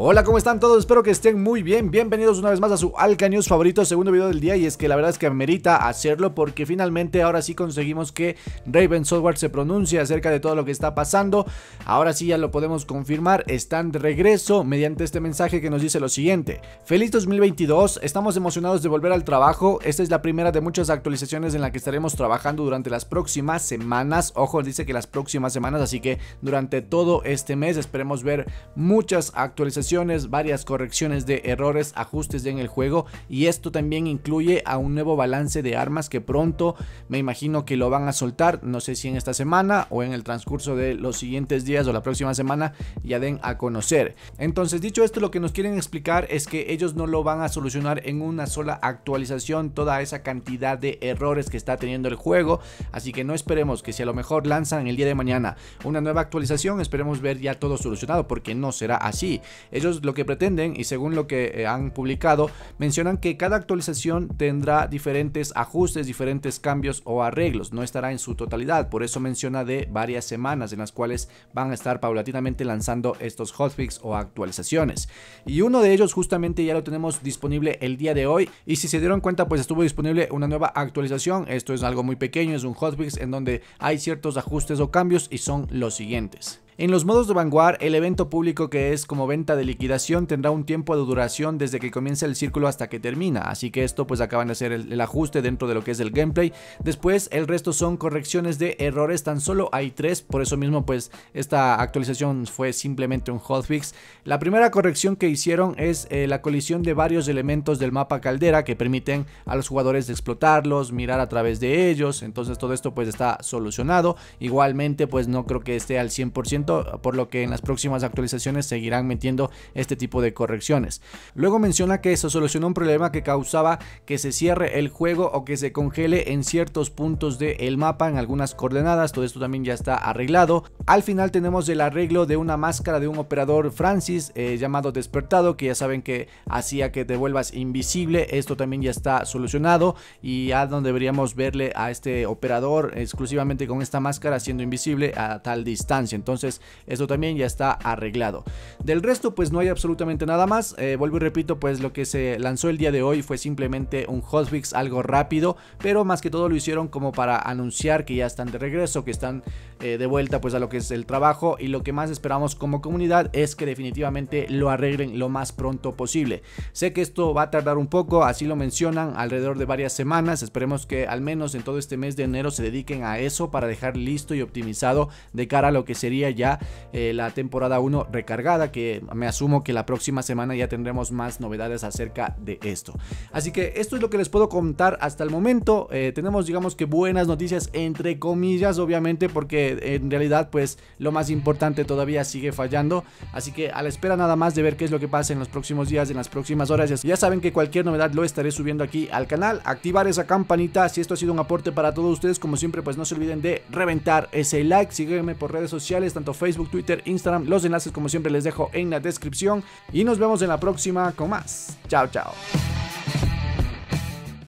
Hola, ¿cómo están todos? Espero que estén muy bien. Bienvenidos una vez más a su Alca News favorito, segundo video del día. Y es que la verdad es que merita hacerlo porque finalmente ahora sí conseguimos que Raven Software se pronuncie acerca de todo lo que está pasando. Ahora sí ya lo podemos confirmar. Están de regreso mediante este mensaje que nos dice lo siguiente: Feliz 2022, estamos emocionados de volver al trabajo. Esta es la primera de muchas actualizaciones en la que estaremos trabajando durante las próximas semanas. Ojo, dice que las próximas semanas, así que durante todo este mes esperemos ver muchas actualizaciones varias correcciones de errores, ajustes en el juego y esto también incluye a un nuevo balance de armas que pronto me imagino que lo van a soltar, no sé si en esta semana o en el transcurso de los siguientes días o la próxima semana ya den a conocer. Entonces dicho esto lo que nos quieren explicar es que ellos no lo van a solucionar en una sola actualización toda esa cantidad de errores que está teniendo el juego, así que no esperemos que si a lo mejor lanzan el día de mañana una nueva actualización esperemos ver ya todo solucionado porque no será así. Ellos lo que pretenden, y según lo que eh, han publicado, mencionan que cada actualización tendrá diferentes ajustes, diferentes cambios o arreglos, no estará en su totalidad, por eso menciona de varias semanas en las cuales van a estar paulatinamente lanzando estos hotfix o actualizaciones. Y uno de ellos justamente ya lo tenemos disponible el día de hoy, y si se dieron cuenta pues estuvo disponible una nueva actualización, esto es algo muy pequeño, es un hotfix en donde hay ciertos ajustes o cambios y son los siguientes. En los modos de Vanguard, el evento público que es como venta de liquidación tendrá un tiempo de duración desde que comienza el círculo hasta que termina, así que esto pues acaban de hacer el, ajuste dentro de lo que es el gameplay. Después el resto son correcciones de errores, tan solo hay tres, por eso mismo pues esta actualización fue simplemente un hotfix. La primera corrección que hicieron es eh, la colisión de varios elementos del mapa caldera que permiten a los jugadores explotarlos, mirar a través de ellos, entonces todo esto pues está solucionado. Igualmente pues no creo que esté al 100% por lo que en las próximas actualizaciones seguirán metiendo este tipo de correcciones. Luego menciona que se solucionó un problema que causaba que se cierre el juego o que se congele en ciertos puntos del mapa, en algunas coordenadas, todo esto también ya está arreglado. Al final tenemos el arreglo de una máscara de un operador Francis eh, llamado despertado, que ya saben que hacía que te vuelvas invisible, esto también ya está solucionado y ya donde deberíamos verle a este operador exclusivamente con esta máscara siendo invisible a tal distancia. Entonces eso también ya está arreglado. Del resto, pues no hay absolutamente nada más. Eh, vuelvo y repito, pues lo que se lanzó el día de hoy fue simplemente un hotfix, algo rápido, pero más que todo lo hicieron como para anunciar que ya están de regreso, que están eh, de vuelta pues a lo que es el trabajo y lo que más esperamos como comunidad es que definitivamente lo arreglen lo más pronto posible. Sé que esto va a tardar un poco, así lo mencionan, alrededor de varias semanas, esperemos que al menos en todo este mes de enero se dediquen a eso para dejar listo y optimizado de cara a lo que sería ya eh, la temporada 1 recargada, que me asumo que la próxima semana ya tendremos más novedades acerca de esto. Así que esto es lo que les puedo contar hasta el momento. Eh, tenemos digamos que buenas noticias entre comillas, obviamente, porque en realidad pues lo más importante todavía sigue fallando. Así que a la espera nada más de ver qué es lo que pasa en los próximos días, en las próximas horas. Ya saben que cualquier novedad lo estaré subiendo aquí al canal. Activar esa campanita si esto ha sido un aporte para todos ustedes. Como siempre pues no se olviden de reventar ese like. Sígueme por redes sociales, tanto Facebook, Twitter, Instagram. Los enlaces como siempre les dejo en la descripción y nos vemos en la próxima con más. Chao, chao.